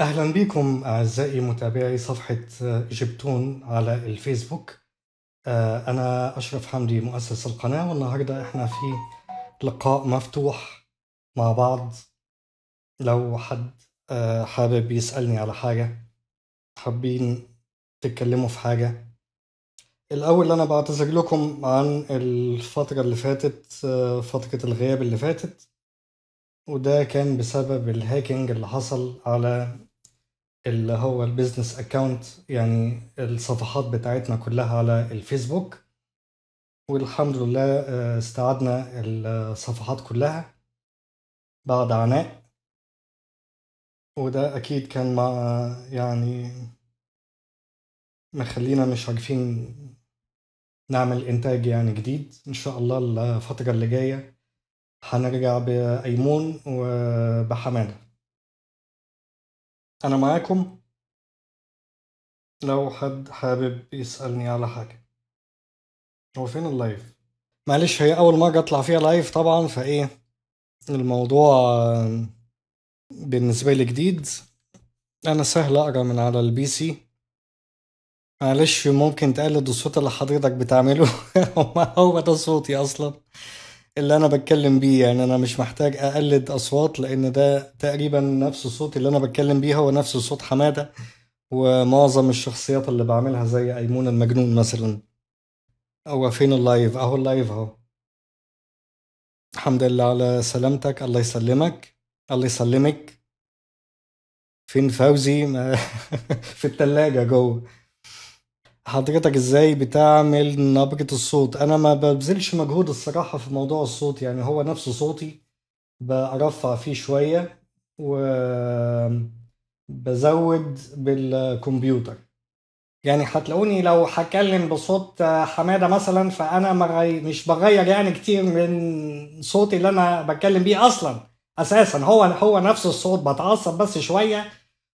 أهلا بكم أعزائي متابعي صفحة جبتون على الفيسبوك آه، أنا أشرف حمدي مؤسس القناة والنهاردة إحنا في لقاء مفتوح مع بعض لو حد آه، حابب يسألني على حاجة حابين تتكلموا في حاجة الأول أنا بعتذر لكم عن الفترة اللي فاتت آه، فترة الغياب اللي فاتت وده كان بسبب الهاكينج اللي حصل على اللي هو البيزنس اكاونت يعني الصفحات بتاعتنا كلها على الفيسبوك والحمد لله آه، استعدنا الصفحات كلها بعد عناء وده اكيد كان مع يعني مخلينا مش عارفين نعمل انتاج يعني جديد ان شاء الله الفتره اللي جايه هنرجع بايمون وبحماده أنا معاكم لو حد حابب يسألني على حاجة هو فين اللايف؟ معلش هي أول مرة أطلع فيها لايف طبعا فإيه الموضوع بالنسبة لي جديد أنا سهل أقرأ من على البي سي معلش ممكن تقلد الصوت اللي حضرتك بتعمله هو ده صوتي أصلا اللي انا بتكلم بيه يعني انا مش محتاج اقلد اصوات لان ده تقريبا نفس الصوت اللي انا بتكلم بيه هو نفس صوت حماده ومعظم الشخصيات اللي بعملها زي ايمون المجنون مثلا او فين اللايف اهو اللايف اهو الحمد لله على سلامتك الله يسلمك الله يسلمك فين فوزي في التلاجة جوه حضرتك ازاي بتعمل نبرة الصوت انا ما ببذلش مجهود الصراحة في موضوع الصوت يعني هو نفس صوتي برفع فيه شوية و بزود بالكمبيوتر يعني هتلاقوني لو هتكلم بصوت حماده مثلا فانا مغي... مش بغير يعني كتير من صوتي اللي انا بتكلم بيه اصلا اساسا هو هو نفس الصوت بتعصب بس شويه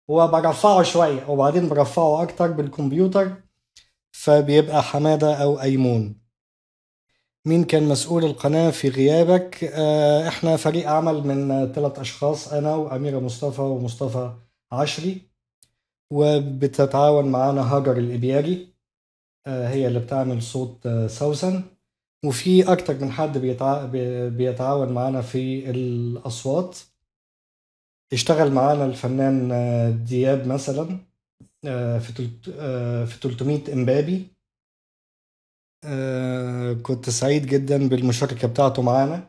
وبرفعه شويه وبعدين برفعه اكتر بالكمبيوتر فبيبقى حمادة أو أيمون مين كان مسؤول القناة في غيابك آه، احنا فريق عمل من ثلاث أشخاص أنا وأميرة مصطفى ومصطفى عشري وبتتعاون معانا هاجر الإبياري آه، هي اللي بتعمل صوت آه، سوسن وفي أكتر من حد بيتع... بيتعاون معانا في الأصوات اشتغل معانا الفنان دياب مثلا آه، في تلت... آه، في 300 امبابي آه، كنت سعيد جدا بالمشاركه بتاعته معانا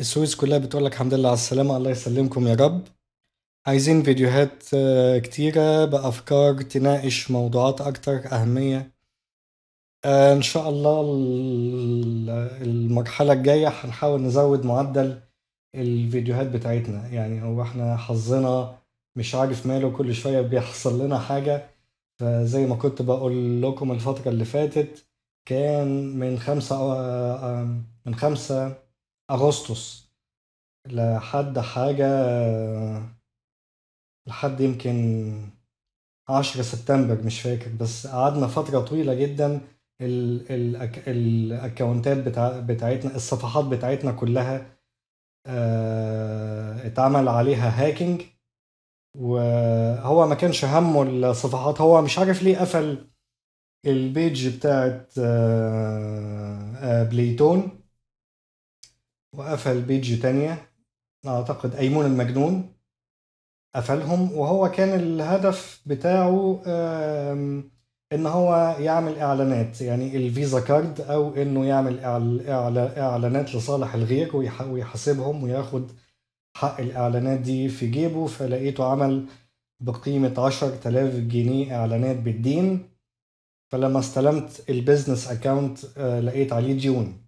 السويس كلها بتقول لك الحمد لله على السلامه الله يسلمكم يا رب عايزين فيديوهات كتيرة بأفكار تناقش موضوعات أكتر أهمية إن شاء الله المرحلة الجاية هنحاول نزود معدل الفيديوهات بتاعتنا يعني هو احنا حظنا مش عارف ماله كل شوية بيحصل لنا حاجة فزي ما كنت بقول لكم الفترة اللي فاتت كان من خمسة آه، من خمسة أغسطس لحد حاجة لحد يمكن عشرة سبتمبر مش فاكر بس قعدنا فترة طويلة جدا الاكونتات بتاعتنا الصفحات بتاعتنا كلها آه، اتعمل عليها هاكينج وهو ما كانش همه الصفحات هو مش عارف ليه قفل البيج بتاعت آه، آه، بليتون وقفل بيج تانية أعتقد أيمون المجنون قفلهم وهو كان الهدف بتاعه إن هو يعمل إعلانات يعني الفيزا كارد أو إنه يعمل إعلانات لصالح الغير ويحاسبهم وياخد حق الإعلانات دي في جيبه فلقيته عمل بقيمة عشر تلاف جنيه إعلانات بالدين فلما استلمت البيزنس أكاونت آه، لقيت عليه ديون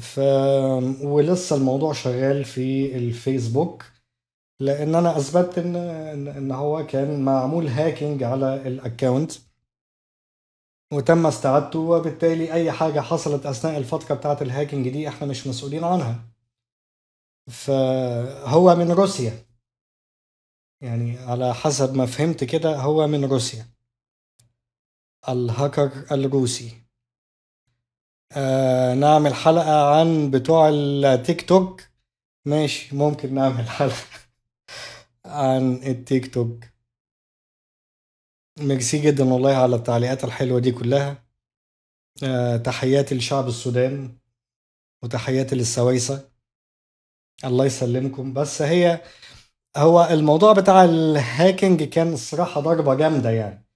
ف ولسه الموضوع شغال في الفيسبوك لان انا اثبتت ان ان هو كان معمول هاكينج على الاكونت وتم استعادته وبالتالي اي حاجه حصلت اثناء الفتره بتاعه الهاكينج دي احنا مش مسؤولين عنها فهو من روسيا يعني على حسب ما فهمت كده هو من روسيا الهاكر الروسي آه نعمل حلقة عن بتوع التيك توك ماشي ممكن نعمل حلقة عن التيك توك ميرسي جدا والله على التعليقات الحلوة دي كلها آه تحياتي لشعب السودان وتحياتي للسويسة الله يسلمكم بس هي هو الموضوع بتاع الهاكينج كان الصراحه ضربه جامده يعني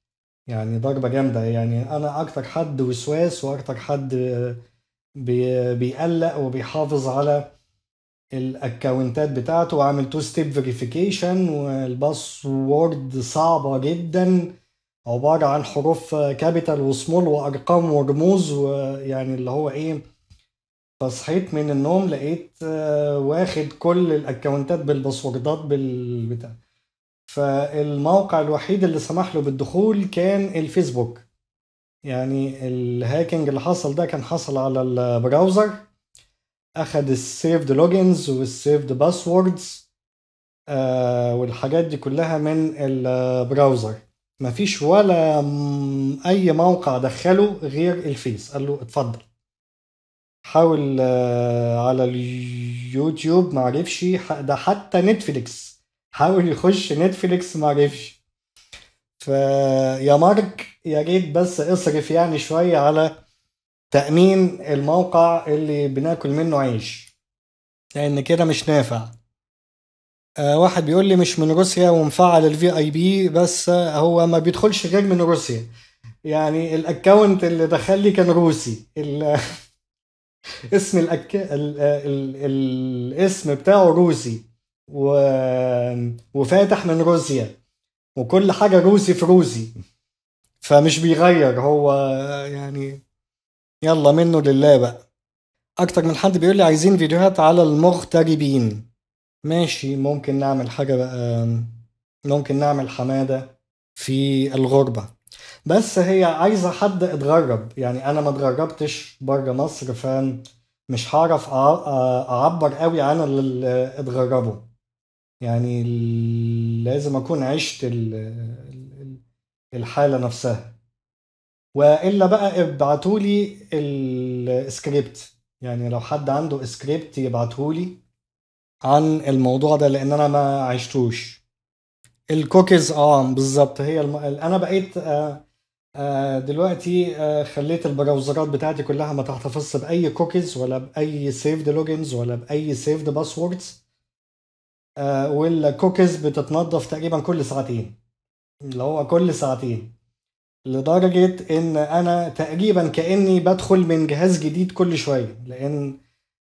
يعني ضربه جامده يعني انا اكتر حد وسواس واكتر حد بي بيقلق وبيحافظ على الاكونتات بتاعته وعامل تو ستيب فيريفيكيشن والباسورد صعبه جدا عباره عن حروف كابيتال وسمول وارقام ورموز ويعني اللي هو ايه فصحيت من النوم لقيت آه، واخد كل الاكونتات بالباسوردات بالبتاع فالموقع الوحيد اللي سمح له بالدخول كان الفيسبوك يعني الهاكينج اللي حصل ده كان حصل على البراوزر اخد السيفد لوجنز والسيفد باسوردز والحاجات دي كلها من البراوزر مفيش ولا اي موقع دخله غير الفيس قال له اتفضل حاول آه، على اليوتيوب معرفش ده حتى نتفليكس حاول يخش نتفليكس معرفش فيا مارك يا ريت بس اصرف يعني شوية على تأمين الموقع اللي بناكل منه عيش لأن كده مش نافع آه، واحد بيقول لي مش من روسيا ومفعل الفي اي بي بس هو ما بيدخلش غير من روسيا يعني الاكونت اللي دخل لي كان روسي اسم الأك... ال... ال... الاسم بتاعه روسي و... وفاتح من روسيا وكل حاجه روسي في روسي فمش بيغير هو يعني يلا منه لله بقى اكتر من حد بيقول لي عايزين فيديوهات على المغتربين ماشي ممكن نعمل حاجه بقى ممكن نعمل حماده في الغربه بس هي عايزه حد اتغرب يعني انا ما اتغربتش بره مصر مش هعرف اعبر قوي عن اللي اتغربوا يعني لازم اكون عشت الحاله نفسها والا بقى ابعتوا لي السكريبت يعني لو حد عنده سكريبت يبعته لي عن الموضوع ده لان انا ما عشتوش الكوكيز اه بالظبط هي الم... انا بقيت آه آه، دلوقتي آه، خليت البراوزرات بتاعتي كلها ما تحتفظش باي كوكيز ولا باي سيفد لوجنز ولا باي سيفد باسوردز والكوكيز بتتنضف تقريبا كل ساعتين اللي هو كل ساعتين لدرجة إن أنا تقريبا كأني بدخل من جهاز جديد كل شوية لأن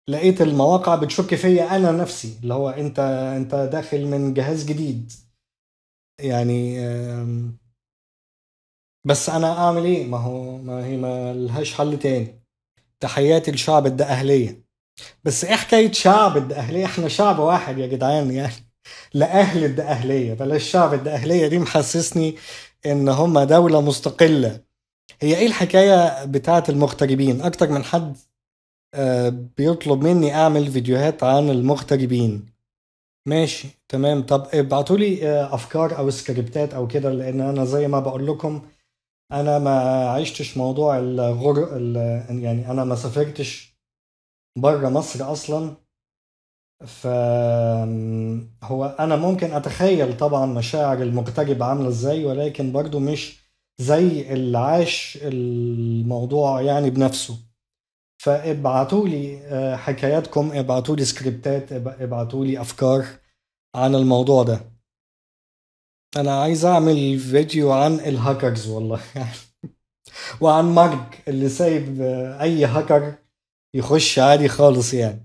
لقيت المواقع بتشك فيا أنا نفسي اللي هو أنت أنت داخل من جهاز جديد يعني آه بس انا اعمل ايه ما هو ما هي ما لهاش حل تاني تحياتي لشعب الدقهليه بس ايه حكايه شعب الدقهليه احنا شعب واحد يا جدعان يعني لاهل الدقهليه بلاش شعب الدقهليه دي محسسني ان هم دوله مستقله هي ايه الحكايه بتاعه المغتربين اكتر من حد آه، بيطلب مني اعمل فيديوهات عن المغتربين ماشي تمام طب ابعتولي آه، افكار او سكريبتات او كده لان انا زي ما بقول لكم انا ما عشتش موضوع الغر يعني انا ما سافرتش بره مصر اصلا فهو انا ممكن اتخيل طبعا مشاعر المغترب عامله ازاي ولكن برضو مش زي اللي عاش الموضوع يعني بنفسه فابعتوا لي آه، حكاياتكم ابعتوا لي سكريبتات ابعتوا لي افكار عن الموضوع ده انا عايز اعمل فيديو عن الهاكرز والله يعني وعن مارك اللي سايب اي هاكر يخش عادي خالص يعني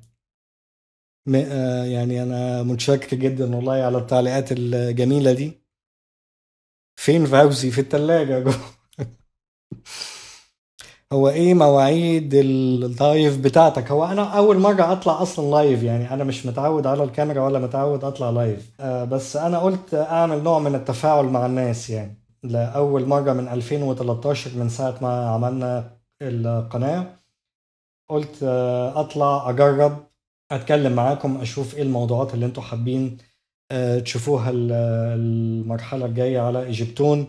آه، يعني انا متشكر جدا والله على التعليقات الجميله دي فين فوزي في التلاجة هو ايه مواعيد اللايف بتاعتك هو انا اول مره اطلع اصلا لايف يعني انا مش متعود على الكاميرا ولا متعود اطلع لايف آه بس انا قلت اعمل نوع من التفاعل مع الناس يعني لاول مره من 2013 من ساعه ما عملنا القناه قلت آه، اطلع اجرب اتكلم معاكم اشوف ايه الموضوعات اللي انتوا حابين آه، تشوفوها المرحله الجايه على ايجيبتون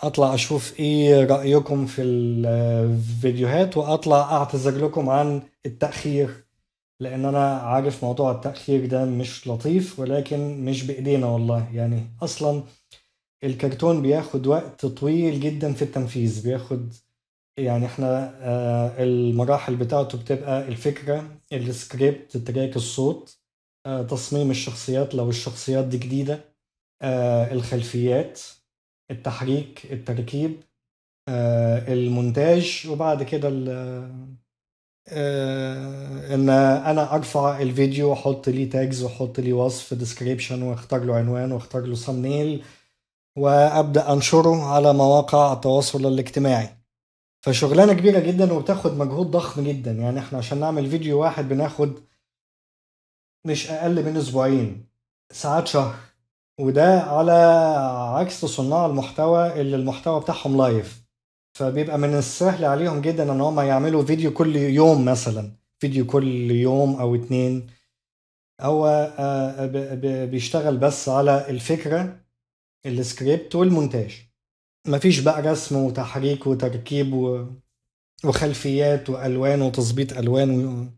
اطلع اشوف ايه رايكم في الفيديوهات واطلع اعتذر لكم عن التاخير لان انا عارف موضوع التاخير ده مش لطيف ولكن مش بايدينا والله يعني اصلا الكرتون بياخد وقت طويل جدا في التنفيذ بياخد يعني احنا آه، المراحل بتاعته بتبقى الفكره السكريبت تراك الصوت آه، تصميم الشخصيات لو الشخصيات دي جديده آه، الخلفيات التحريك التركيب آه، المونتاج وبعد كده آه، ان انا ارفع الفيديو واحط ليه تاجز واحط ليه وصف ديسكريبشن واختار له عنوان واختار له سمنيل وابدا انشره على مواقع التواصل الاجتماعي فشغلانه كبيره جدا وبتاخد مجهود ضخم جدا يعني احنا عشان نعمل فيديو واحد بناخد مش اقل من اسبوعين ساعات شهر وده على عكس صناع المحتوى اللي المحتوى بتاعهم لايف فبيبقى من السهل عليهم جدا ان هم يعملوا فيديو كل يوم مثلا فيديو كل يوم او اتنين هو آه، آه، بيشتغل بس على الفكره السكريبت والمونتاج مفيش بقى رسم وتحريك وتركيب وخلفيات والوان وتظبيط الوان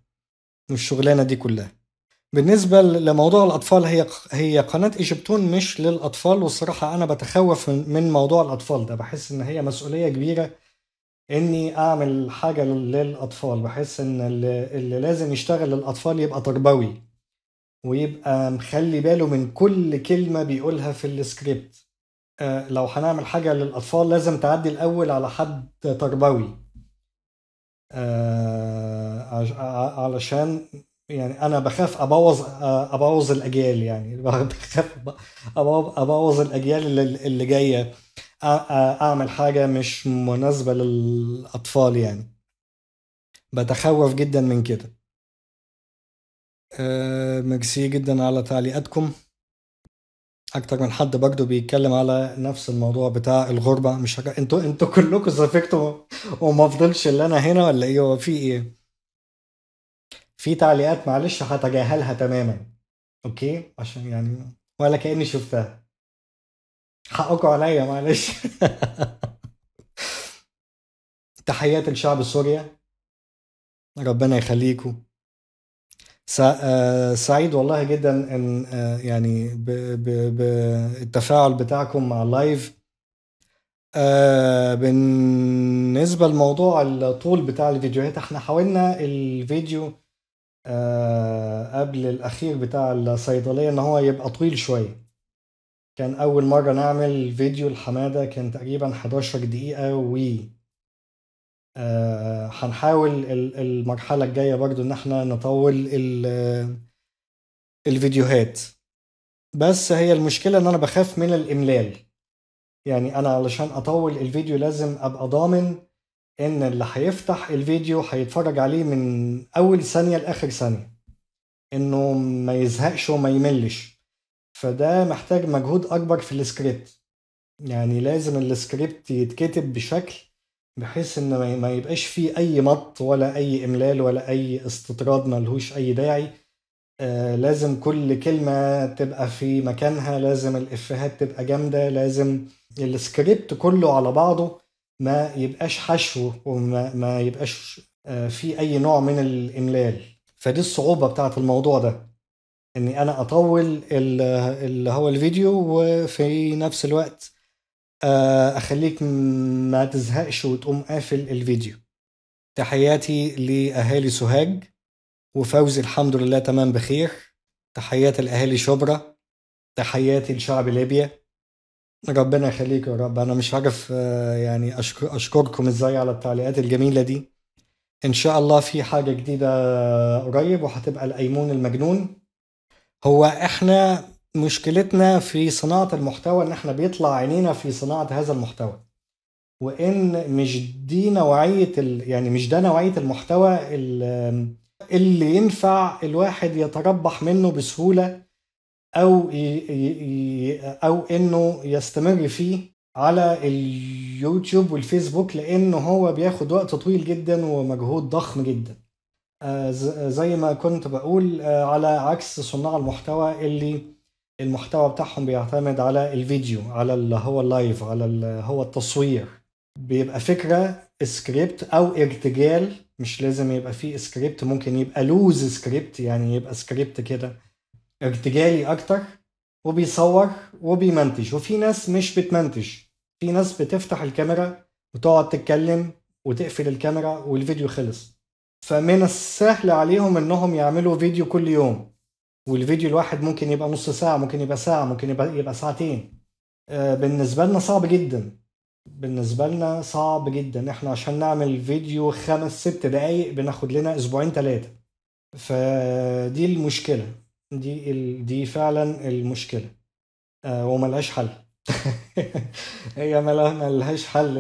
والشغلانه دي كلها بالنسبة لموضوع الأطفال هي هي قناة إيجيبتون مش للأطفال والصراحة أنا بتخوف من موضوع الأطفال ده بحس إن هي مسؤولية كبيرة إني أعمل حاجة للأطفال بحس إن اللي, اللي لازم يشتغل للأطفال يبقى تربوي ويبقى مخلي باله من كل كلمة بيقولها في السكريبت آه، لو هنعمل حاجة للأطفال لازم تعدي الأول على حد تربوي آه، علشان يعني انا بخاف ابوظ ابوظ الاجيال يعني بخاف ابوظ الاجيال اللي جايه اعمل حاجه مش مناسبه للاطفال يعني بتخوف جدا من كده أه، ميرسي جدا على تعليقاتكم اكتر من حد برضه بيتكلم على نفس الموضوع بتاع الغربه مش انتوا انتوا كلكم سافرتوا وما فضلش اللي انا هنا ولا ايه هو في ايه في تعليقات معلش هتجاهلها تماما اوكي عشان يعني ولا كاني شفتها حقكم عليا معلش تحيات لشعب سوريا ربنا يخليكم آه، سعيد والله جدا ان آه، يعني بالتفاعل بتاعكم مع اللايف آه، بالنسبه لموضوع الطول بتاع الفيديوهات احنا حاولنا الفيديو آه، قبل الاخير بتاع الصيدليه ان هو يبقى طويل شويه كان اول مره نعمل فيديو لحماده كان تقريبا 11 دقيقه و آه، هنحاول المرحله الجايه برضو ان احنا نطول الفيديوهات بس هي المشكله ان انا بخاف من الاملال يعني انا علشان اطول الفيديو لازم ابقى ضامن ان اللي هيفتح الفيديو هيتفرج عليه من اول ثانيه لاخر ثانيه انه ما يزهقش وما يملش فده محتاج مجهود اكبر في السكريبت يعني لازم السكريبت يتكتب بشكل بحيث ان ما يبقاش فيه اي مط ولا اي املال ولا اي استطراد ملهوش اي داعي آه لازم كل كلمة تبقى في مكانها لازم الإفيهات تبقى جامدة لازم السكريبت كله على بعضه ما يبقاش حشو وما ما يبقاش آه، في اي نوع من الاملال فدي الصعوبه بتاعه الموضوع ده اني انا اطول اللي هو الفيديو وفي نفس الوقت آه، اخليك ما تزهقش وتقوم قافل الفيديو تحياتي لاهالي سوهاج وفوزي الحمد لله تمام بخير تحيات الاهالي شبرا تحياتي لشعب ليبيا ربنا يخليك يا رب انا مش عارف آه، يعني أشكر اشكركم ازاي على التعليقات الجميله دي ان شاء الله في حاجه جديده قريب وهتبقى الايمون المجنون هو احنا مشكلتنا في صناعه المحتوى ان احنا بيطلع عينينا في صناعه هذا المحتوى وان مش دي نوعيه ال... يعني مش ده نوعيه المحتوى اللي ينفع الواحد يتربح منه بسهوله او او انه يستمر فيه على اليوتيوب والفيسبوك لانه هو بياخد وقت طويل جدا ومجهود ضخم جدا آه، زي ما كنت بقول آه، على عكس صناع المحتوى اللي المحتوى بتاعهم بيعتمد على الفيديو على اللي هو اللايف على اللي هو التصوير بيبقى فكره سكريبت او ارتجال مش لازم يبقى فيه سكريبت ممكن يبقى لوز سكريبت يعني يبقى سكريبت كده ارتجالي اكتر وبيصور وبيمنتج وفي ناس مش بتمنتج في ناس بتفتح الكاميرا وتقعد تتكلم وتقفل الكاميرا والفيديو خلص فمن السهل عليهم انهم يعملوا فيديو كل يوم والفيديو الواحد ممكن يبقى نص ساعة ممكن يبقى ساعة ممكن يبقى, يبقى ساعتين آه، بالنسبة لنا صعب جدا بالنسبة لنا صعب جدا احنا عشان نعمل فيديو خمس ست دقايق بناخد لنا اسبوعين ثلاثة فدي المشكلة دي دي فعلا المشكله آه وملهاش حل هي ملهاش حل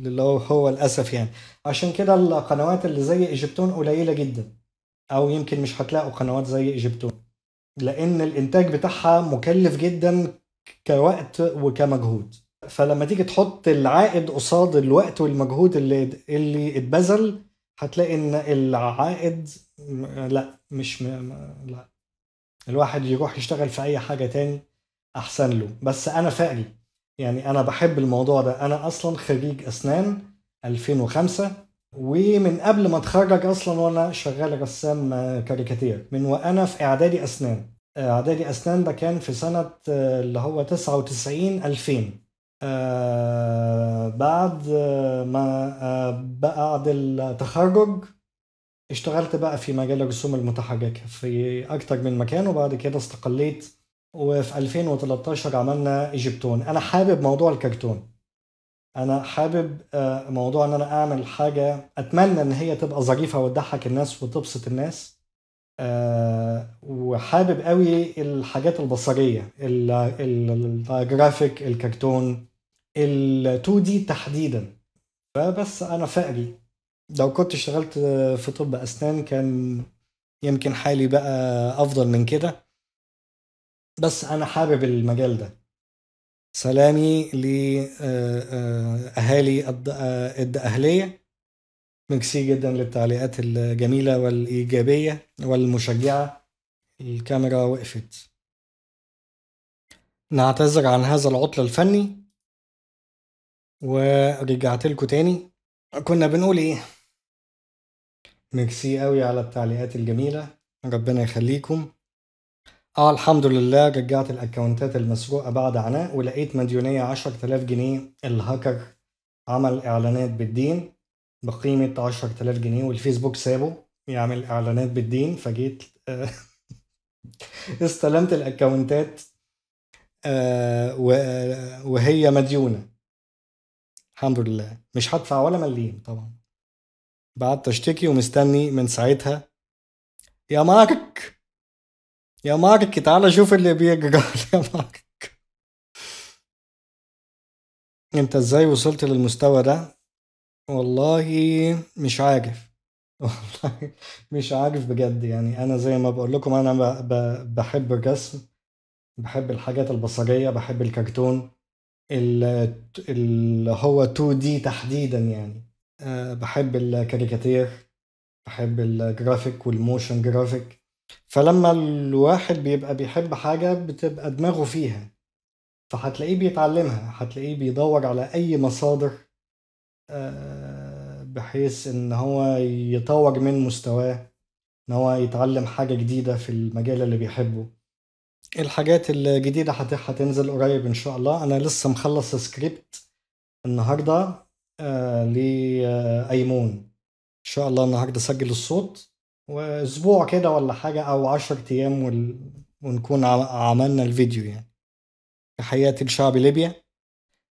اللي هو للاسف يعني عشان كده القنوات اللي زي ايجيبتون قليله جدا او يمكن مش هتلاقوا قنوات زي ايجيبتون لان الانتاج بتاعها مكلف جدا كوقت وكمجهود فلما تيجي تحط العائد قصاد الوقت والمجهود اللي اللي اتبذل هتلاقي ان العائد لا مش م... لا الواحد يروح يشتغل في اي حاجه تاني احسن له بس انا فقري يعني انا بحب الموضوع ده انا اصلا خريج اسنان 2005 ومن قبل ما اتخرج اصلا وانا شغال رسام كاريكاتير من وانا في اعدادي اسنان اعدادي اسنان ده كان في سنه اللي هو 99 2000 آه بعد ما آه بعد التخرج اشتغلت بقى في مجال الرسوم المتحركة في أكتر من مكان وبعد كده استقليت وفي 2013 عملنا ايجيبتون أنا حابب موضوع الكرتون أنا حابب آه، موضوع إن أنا أعمل حاجة أتمنى إن هي تبقى ظريفة وتضحك الناس وتبسط الناس آه، وحابب قوي الحاجات البصرية الجرافيك الكرتون ال 2 دي تحديدا فبس أنا فقري لو كنت اشتغلت في طب اسنان كان يمكن حالي بقى افضل من كده بس انا حابب المجال ده سلامي لاهالي آه، آه، الدقهليه آه، مكسي جدا للتعليقات الجميله والايجابيه والمشجعه الكاميرا وقفت نعتذر عن هذا العطل الفني ورجعت لكم تاني كنا بنقول ايه ميرسي قوي على التعليقات الجميلة ربنا يخليكم اه الحمد لله رجعت الاكونتات المسروقة بعد عناء ولقيت مديونية عشرة آلاف جنيه الهاكر عمل اعلانات بالدين بقيمة عشرة آلاف جنيه والفيسبوك سابه يعمل اعلانات بالدين فجيت آه، استلمت الاكونتات آه، وهي مديونة الحمد لله مش هدفع ولا مليم طبعا بعد اشتكي ومستني من ساعتها يا مارك يا مارك تعال شوف اللي بيجرى يا مارك انت ازاي وصلت للمستوى ده والله مش عارف والله مش عارف بجد يعني انا زي ما بقول لكم انا بحب الرسم بحب الحاجات البصريه بحب الكرتون اللي هو 2 دي تحديدا يعني آه، بحب الكاريكاتير بحب الجرافيك والموشن جرافيك فلما الواحد بيبقى بيحب حاجة بتبقى دماغه فيها فهتلاقيه بيتعلمها هتلاقيه بيدور على أي مصادر آه، بحيث إن هو يطور من مستواه إن هو يتعلم حاجة جديدة في المجال اللي بيحبه الحاجات الجديدة هتنزل قريب إن شاء الله أنا لسه مخلص سكريبت النهاردة آه، لأيمون إن شاء الله النهاردة سجل الصوت وأسبوع كده ولا حاجة أو عشر أيام وال... ونكون عملنا الفيديو يعني تحياتي لشعب ليبيا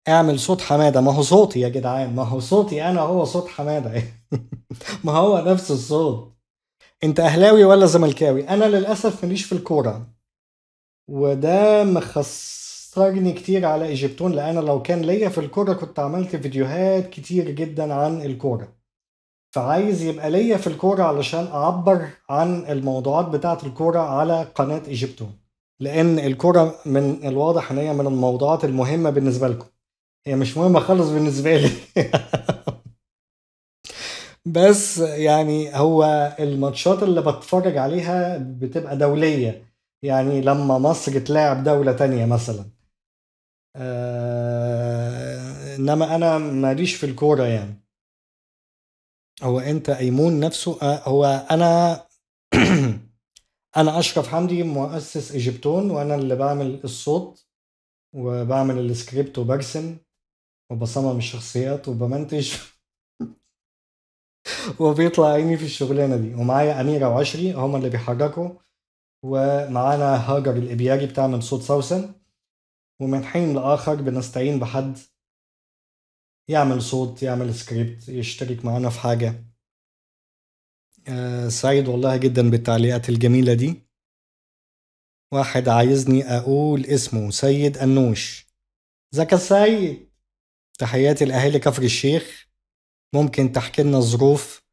اعمل صوت حمادة ما هو صوتي يا جدعان ما هو صوتي أنا هو صوت حمادة ما هو نفس الصوت أنت أهلاوي ولا زملكاوي أنا للأسف ماليش في الكورة وده مخص حسرني كتير على ايجيبتون لان لو كان ليا في الكوره كنت عملت فيديوهات كتير جدا عن الكوره فعايز يبقى ليا في الكوره علشان اعبر عن الموضوعات بتاعه الكوره على قناه ايجيبتون لان الكوره من الواضح ان هي من الموضوعات المهمه بالنسبه لكم هي مش مهمه خالص بالنسبه لي بس يعني هو الماتشات اللي بتفرج عليها بتبقى دوليه يعني لما مصر تلاعب دولة تانية مثلا آه، انما انا ماليش في الكوره يعني هو انت ايمون نفسه آه، هو انا انا اشرف حمدي مؤسس ايجيبتون وانا اللي بعمل الصوت وبعمل السكريبت وبرسم وبصمم الشخصيات وبمنتج وبيطلع عيني في الشغلانه دي ومعايا اميره وعشري هما اللي بيحركوا ومعانا هاجر الابياري بتعمل صوت سوسن ومن حين لآخر بنستعين بحد يعمل صوت يعمل سكريبت يشترك معانا في حاجة أه سعيد والله جدا بالتعليقات الجميلة دي واحد عايزني أقول اسمه سيد أنوش زكا سيد تحياتي لأهالي كفر الشيخ ممكن تحكي لنا ظروف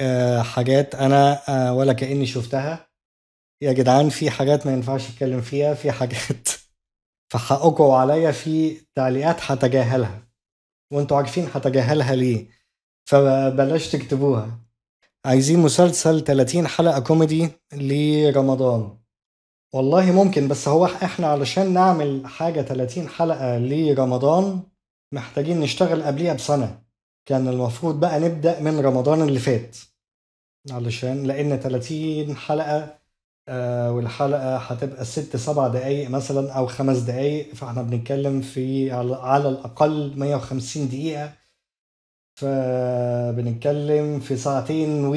أه حاجات أنا أه ولا كأني شفتها يا جدعان في حاجات ما ينفعش أتكلم فيها في حاجات فحقكم عليا في تعليقات هتجاهلها وانتوا عارفين هتجاهلها ليه فبلاش تكتبوها عايزين مسلسل 30 حلقة كوميدي لرمضان والله ممكن بس هو احنا علشان نعمل حاجة 30 حلقة لرمضان محتاجين نشتغل قبليها بسنة كان المفروض بقى نبدأ من رمضان اللي فات علشان لأن 30 حلقة آه، والحلقه هتبقى ست سبع دقائق مثلا او خمس دقائق فاحنا بنتكلم في على الاقل 150 دقيقه فبنتكلم في ساعتين و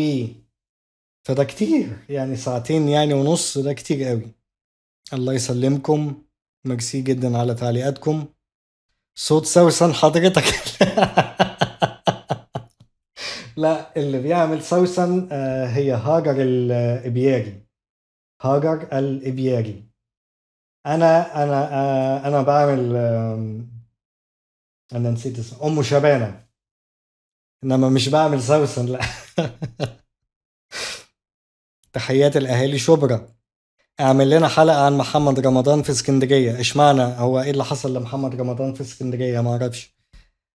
فده كتير يعني ساعتين يعني ونص ده كتير قوي الله يسلمكم ميرسي جدا على تعليقاتكم صوت سوسن حضرتك لا اللي بيعمل سوسن آه، هي هاجر الابياري آه، هاجر الابياري انا انا آه، انا بعمل انا نسيت اسمه ام شبانه انما مش بعمل سوسن لا تحيات الاهالي شبرا اعمل لنا حلقه عن محمد رمضان في اسكندريه اشمعنى هو ايه اللي حصل لمحمد رمضان في اسكندريه ما اعرفش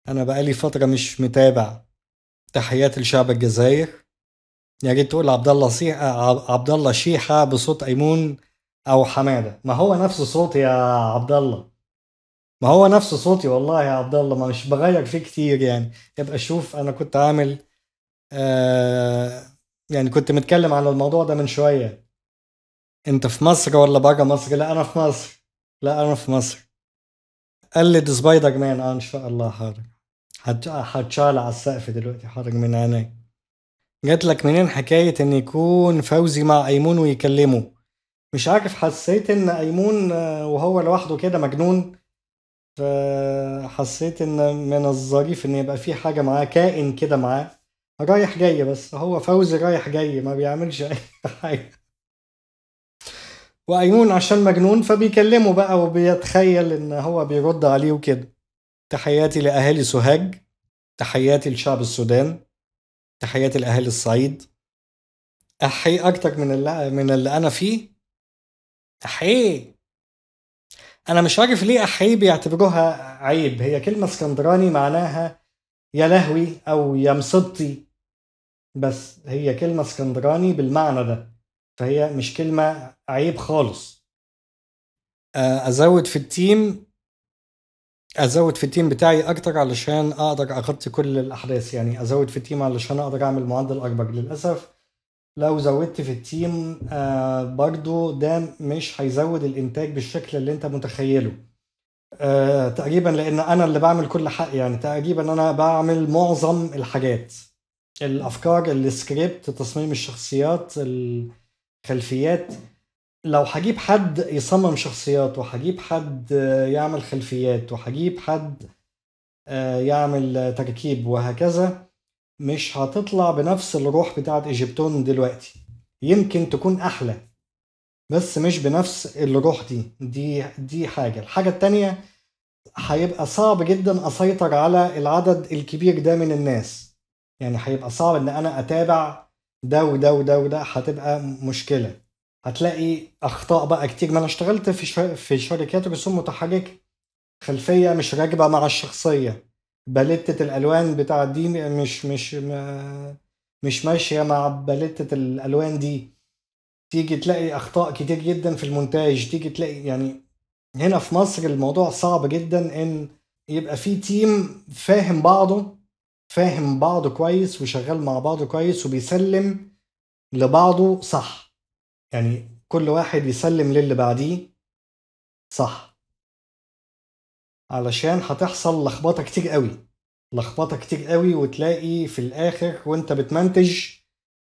انا بقالي فتره مش متابع تحيات الشعب الجزائر يا يعني ريت تقول عبد الله صيح آه، عبد الله شيحه بصوت ايمون او حماده ما هو نفس صوتي يا عبد الله ما هو نفس صوتي والله يا عبد الله ما مش بغير فيه كتير يعني يبقى شوف انا كنت عامل آه يعني كنت متكلم على الموضوع ده من شويه انت في مصر ولا بره مصر لا انا في مصر لا انا في مصر قلد سبايدر مان اه ان شاء الله حاضر هتشعل على السقف دلوقتي حاضر من عينيا جات لك منين حكاية إن يكون فوزي مع أيمون ويكلمه؟ مش عارف حسيت إن أيمون آه، وهو لوحده كده مجنون فحسيت إن من الظريف إن يبقى في حاجة معاه كائن كده معاه رايح جاي بس هو فوزي رايح جاي ما بيعملش أي حاجة وأيمون عشان مجنون فبيكلمه بقى وبيتخيل إن هو بيرد عليه وكده تحياتي لأهالي سوهاج تحياتي لشعب السودان تحياتي الأهل الصعيد أحي أكتر من اللي من اللي أنا فيه أحي أنا مش عارف ليه أحي بيعتبروها عيب هي كلمة اسكندراني معناها يا لهوي أو يا مصبتي بس هي كلمة اسكندراني بالمعنى ده فهي مش كلمة عيب خالص أزود في التيم ازود في التيم بتاعي اكتر علشان اقدر اغطي كل الاحداث يعني ازود في التيم علشان اقدر اعمل معدل اكبر للاسف لو زودت في التيم آه، برضو ده مش هيزود الانتاج بالشكل اللي انت متخيله آه، تقريبا لان انا اللي بعمل كل حق يعني تقريبا انا بعمل معظم الحاجات الافكار السكريبت تصميم الشخصيات الخلفيات لو هجيب حد يصمم شخصيات وهجيب حد آه، يعمل خلفيات وهجيب حد آه، يعمل تركيب وهكذا مش هتطلع بنفس الروح بتاعت ايجيبتون دلوقتي يمكن تكون احلى بس مش بنفس الروح دي دي دي حاجه الحاجه التانية هيبقى صعب جدا اسيطر على العدد الكبير ده من الناس يعني هيبقى صعب ان انا اتابع ده وده وده وده هتبقى مشكله هتلاقي اخطاء بقى كتير ما انا اشتغلت في شو... في شركات رسوم متحركه خلفيه مش راكبه مع الشخصيه باليتة الالوان بتاع دي مش مش ما... مش ماشيه مع باليتة الالوان دي تيجي تلاقي اخطاء كتير جدا في المونتاج تيجي تلاقي يعني هنا في مصر الموضوع صعب جدا ان يبقى في تيم فاهم بعضه فاهم بعضه كويس وشغال مع بعضه كويس وبيسلم لبعضه صح يعني كل واحد يسلم للي بعديه صح علشان هتحصل لخبطه كتير قوي لخبطه كتير قوي وتلاقي في الاخر وانت بتمنتج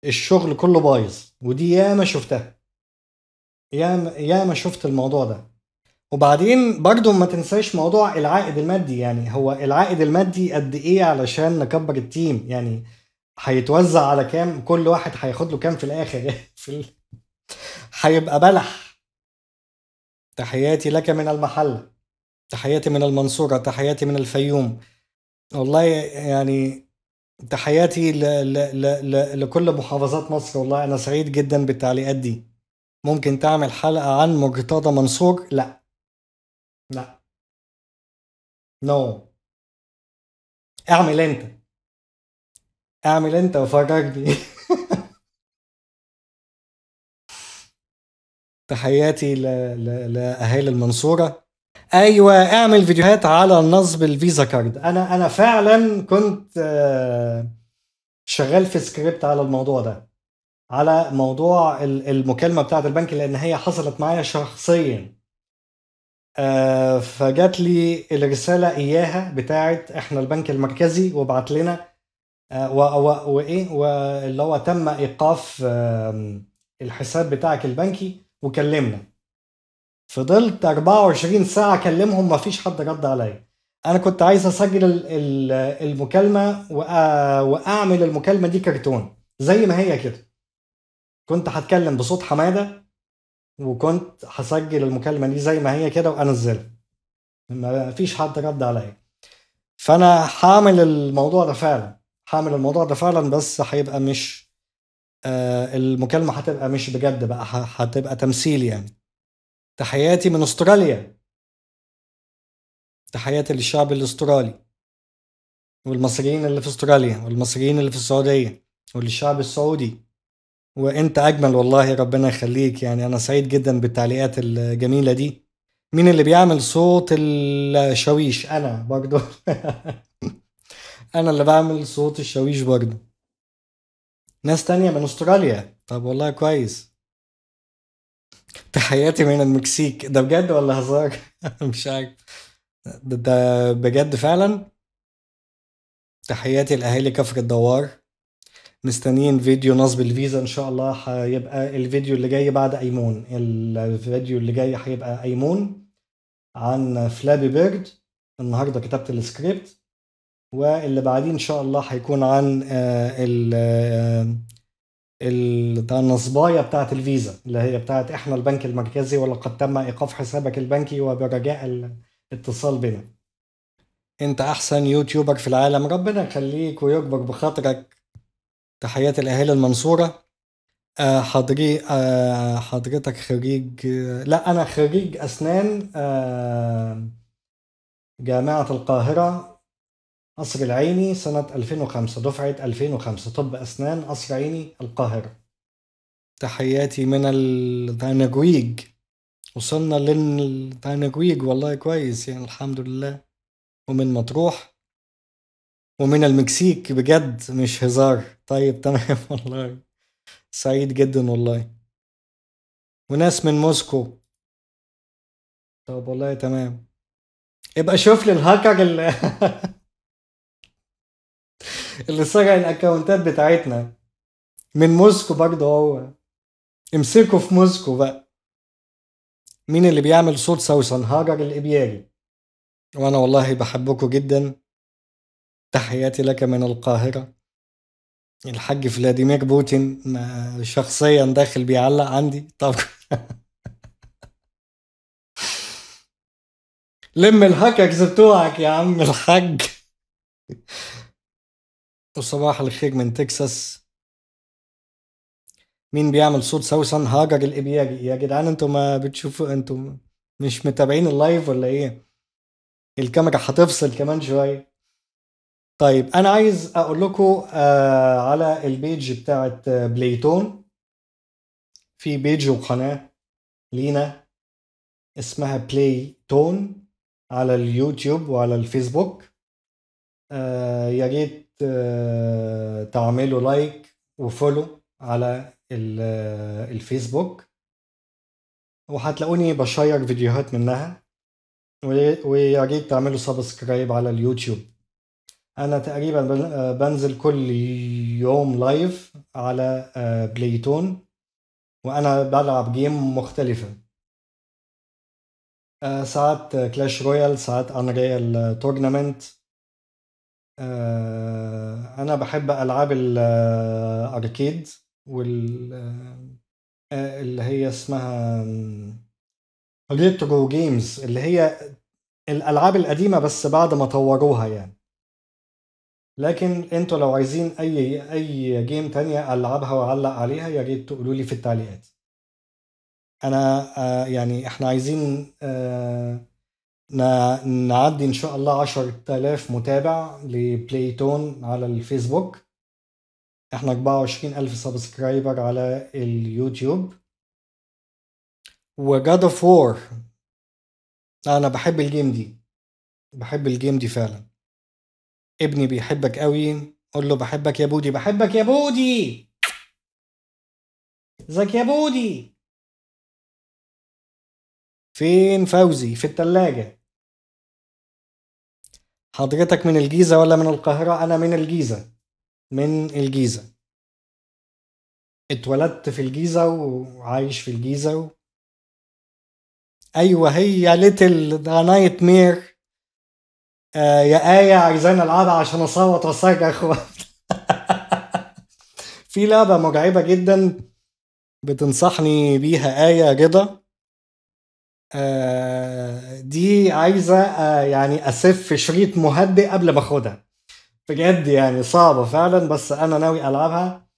الشغل كله بايظ ودي ياما شفتها ياما ياما شفت الموضوع ده وبعدين برضو ما تنساش موضوع العائد المادي يعني هو العائد المادي قد ايه علشان نكبر التيم يعني هيتوزع على كام كل واحد هياخد له كام في الاخر في هيبقى بلح تحياتي لك من المحل تحياتي من المنصورة تحياتي من الفيوم والله يعني تحياتي ل ل ل لكل محافظات مصر والله أنا سعيد جدا بالتعليقات دي ممكن تعمل حلقة عن مرتضى منصور لا لا نو no. اعمل انت اعمل انت وفرجني تحياتي لاهالي المنصوره ايوه اعمل فيديوهات على نصب الفيزا كارد انا انا فعلا كنت آه، شغال في سكريبت على الموضوع ده على موضوع المكالمه بتاعه البنك لان هي حصلت معايا شخصيا آه، فجات لي الرساله اياها بتاعه احنا البنك المركزي وبعت لنا آه، وايه واللي هو تم ايقاف الحساب بتاعك البنكي وكلمنا فضلت 24 ساعه اكلمهم مفيش حد رد عليا انا كنت عايز اسجل المكالمه واعمل المكالمه دي كرتون زي ما هي كده كنت هتكلم بصوت حماده وكنت هسجل المكالمه دي زي ما هي كده وانزلها ما فيش حد رد عليا فانا هعمل الموضوع ده فعلا هعمل الموضوع ده فعلا بس هيبقى مش آه، المكالمه هتبقى مش بجد بقى هتبقى تمثيل يعني تحياتي من استراليا تحياتي للشعب الاسترالي والمصريين اللي في استراليا والمصريين اللي في السعوديه وللشعب السعودي وانت اجمل والله ربنا يخليك يعني انا سعيد جدا بالتعليقات الجميله دي مين اللي بيعمل صوت الشاويش انا برضو انا اللي بعمل صوت الشاويش برضو ناس تانية من استراليا طب والله كويس تحياتي من المكسيك ده بجد ولا هزار مش عارف ده, ده بجد فعلا تحياتي لاهالي كفر الدوار مستنيين فيديو نصب الفيزا ان شاء الله هيبقى الفيديو اللي جاي بعد ايمون الفيديو اللي جاي هيبقى ايمون عن فلابي بيرد النهارده كتبت السكريبت واللي بعديه ان شاء الله هيكون عن آه، ال آه، النصبايه بتاعه الفيزا اللي هي بتاعه احنا البنك المركزي ولقد تم ايقاف حسابك البنكي وبرجاء الاتصال بنا انت احسن يوتيوبر في العالم ربنا يخليك ويكبر بخاطرك تحيات الاهالي المنصوره آه، حضري حضرتك خريج لا انا خريج اسنان جامعه القاهره قصر العيني سنة 2005 دفعة 2005 طب أسنان قصر عيني القاهرة تحياتي من الدانجويج وصلنا للدانجويج والله كويس يعني الحمد لله ومن مطروح ومن المكسيك بجد مش هزار طيب تمام والله سعيد جدا والله وناس من موسكو طب والله تمام ابقى شوف لي الهاكر اللي اللي سرق الاكونتات بتاعتنا من موسكو برضه هو امسكه في موسكو بقى مين اللي بيعمل صوت سوسن هاجر الابياري وانا والله بحبكم جدا تحياتي لك من القاهره الحاج فلاديمير بوتين ما شخصيا داخل بيعلق عندي طب لم الهاكرز بتوعك يا عم الحاج وصباح الخير من تكساس مين بيعمل صوت سوسن هاجر الابياجي يا جدعان انتوا ما بتشوفوا انتوا مش متابعين اللايف ولا ايه الكاميرا هتفصل كمان شويه طيب انا عايز اقول لكم آه على البيج بتاعت آه، بليتون في بيج وقناه لينا اسمها بلاي تون على اليوتيوب وعلى الفيسبوك آه يا ريت آه، تعملوا لايك وفولو على آه، الفيسبوك وهتلاقوني بشير فيديوهات منها ويا ريت تعملوا سبسكرايب على اليوتيوب انا تقريبا آه، بنزل كل يوم لايف على بلايتون وانا بلعب جيم مختلفه ساعات كلاش رويال ساعات انريال تورنمنت آه، انا بحب العاب الاركيد آه، وال آه، اللي هي اسمها ريترو جيمز اللي هي الالعاب القديمه بس بعد ما طوروها يعني لكن انتوا لو عايزين اي اي جيم تانية العبها واعلق عليها يا ريت تقولوا لي في التعليقات انا يعني احنا عايزين نعدي ان شاء الله عشرة الاف متابع لبلاي تون على الفيسبوك احنا اربعة وعشرين الف سبسكرايبر على اليوتيوب وجاد اوف وور انا بحب الجيم دي بحب الجيم دي فعلا ابني بيحبك قوي قول له بحبك يا بودي بحبك يا بودي ازيك يا بودي فين فوزي في التلاجة حضرتك من الجيزة ولا من القاهرة أنا من الجيزة من الجيزة اتولدت في الجيزة وعايش في الجيزة و... أيوة هي ليتل ذا نايت مير آه يا آية عايزين ألعبها عشان أصوت وأصرخ في لعبة مرعبة جدا بتنصحني بيها آية رضا آه، دي عايزه آه، يعني اسف شريط مهدئ قبل ما اخدها بجد يعني صعبه فعلا بس انا ناوي العبها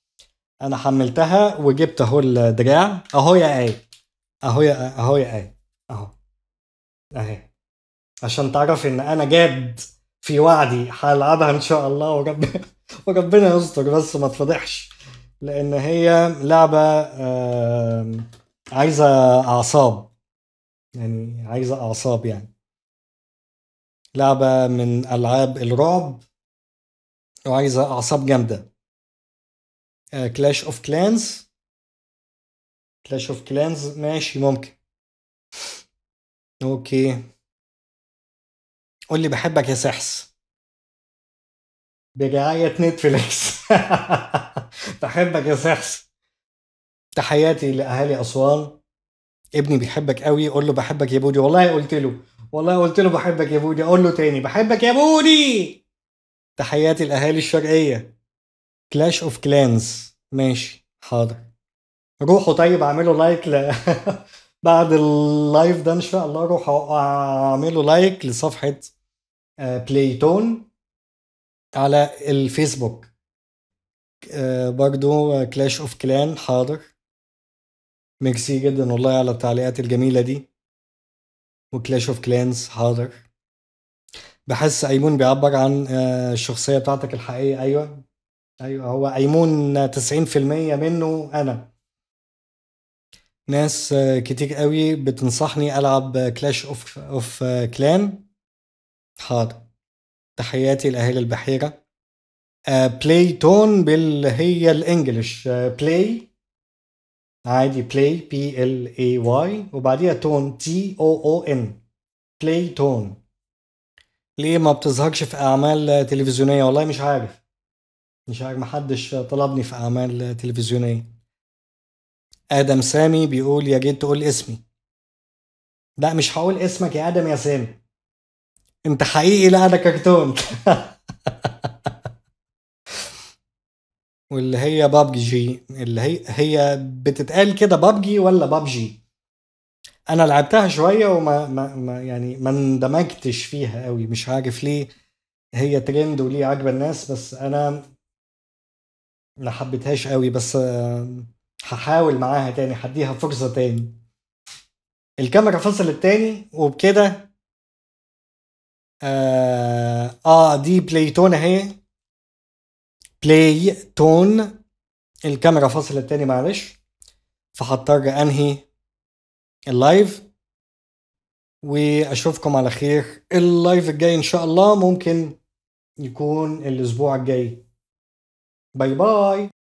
انا حملتها وجبت اهو الدراع اهو يا اي اهو يا اهو يا اي اهو اهي عشان تعرف ان انا جاد في وعدي هلعبها ان شاء الله ورب وربنا يستر بس ما تفضحش لان هي لعبه عايزه اعصاب يعني عايزه اعصاب يعني لعبه من العاب الرعب وعايزه اعصاب جامده كلاش اوف كلانز كلاش اوف كلانز ماشي ممكن اوكي قول لي بحبك يا سحس برعاية نتفليكس بحبك يا سحس تحياتي لأهالي أسوان ابني بيحبك قوي قول له بحبك يا بودي والله قلت له والله قلت له بحبك يا بودي قول له تاني بحبك يا بودي تحياتي الاهالي الشرقيه كلاش اوف كلانز ماشي حاضر روحوا طيب اعملوا لايك ل... بعد اللايف ده ان شاء الله روحوا اعملوا لايك لصفحه بلايتون آه، على الفيسبوك آه، برضو كلاش اوف كلان حاضر ميرسي جدا والله على التعليقات الجميلة دي وكلاش اوف كلانز حاضر بحس ايمون بيعبر عن آه، الشخصية بتاعتك الحقيقية ايوه ايوه هو ايمون تسعين في المية منه انا ناس آه، كتير قوي بتنصحني العب كلاش اوف اوف كلان حاضر تحياتي لاهل البحيره بلاي آه، تون باللي هي الانجليش بلاي عادي play P L A e Y وبعديها تون T O O N play تون ليه ما بتظهرش في اعمال تلفزيونيه والله مش عارف مش عارف محدش طلبني في اعمال تلفزيونيه ادم سامي بيقول يا جيت تقول اسمي لا مش هقول اسمك يا ادم يا سامي انت حقيقي لا انا كرتون واللي هي بابجي اللي هي هي بتتقال كده بابجي ولا بابجي انا لعبتها شويه وما ما ما يعني ما اندمجتش فيها قوي مش عارف ليه هي ترند وليه عاجبه الناس بس انا ما حبيتهاش قوي بس آه، هحاول معاها تاني هديها فرصه تاني الكاميرا فصلت تاني وبكده آه, اه دي بلايتون اهي بلاي تون الكاميرا فصلت تاني معلش فهضطر انهي اللايف واشوفكم على خير اللايف الجاي ان شاء الله ممكن يكون الاسبوع الجاي باي باي